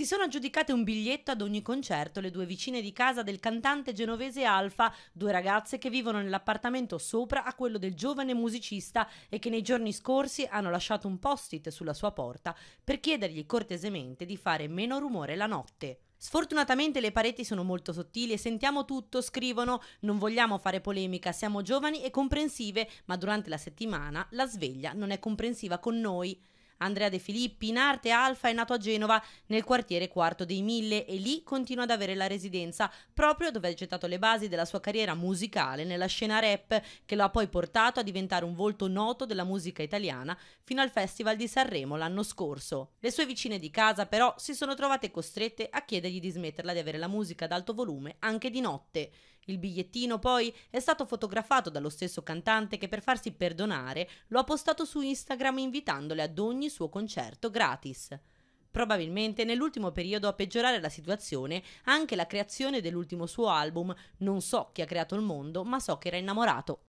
Si sono aggiudicate un biglietto ad ogni concerto le due vicine di casa del cantante genovese Alfa, due ragazze che vivono nell'appartamento sopra a quello del giovane musicista e che nei giorni scorsi hanno lasciato un post-it sulla sua porta per chiedergli cortesemente di fare meno rumore la notte. Sfortunatamente le pareti sono molto sottili e sentiamo tutto, scrivono, non vogliamo fare polemica, siamo giovani e comprensive, ma durante la settimana la sveglia non è comprensiva con noi. Andrea De Filippi, in arte Alfa, è nato a Genova nel quartiere quarto dei Mille e lì continua ad avere la residenza, proprio dove ha gettato le basi della sua carriera musicale nella scena rap, che lo ha poi portato a diventare un volto noto della musica italiana fino al Festival di Sanremo l'anno scorso. Le sue vicine di casa però si sono trovate costrette a chiedergli di smetterla di avere la musica ad alto volume anche di notte. Il bigliettino poi è stato fotografato dallo stesso cantante che per farsi perdonare lo ha postato su Instagram invitandole ad ogni ogni suo concerto gratis. Probabilmente nell'ultimo periodo a peggiorare la situazione anche la creazione dell'ultimo suo album Non so chi ha creato il mondo, ma so che era innamorato.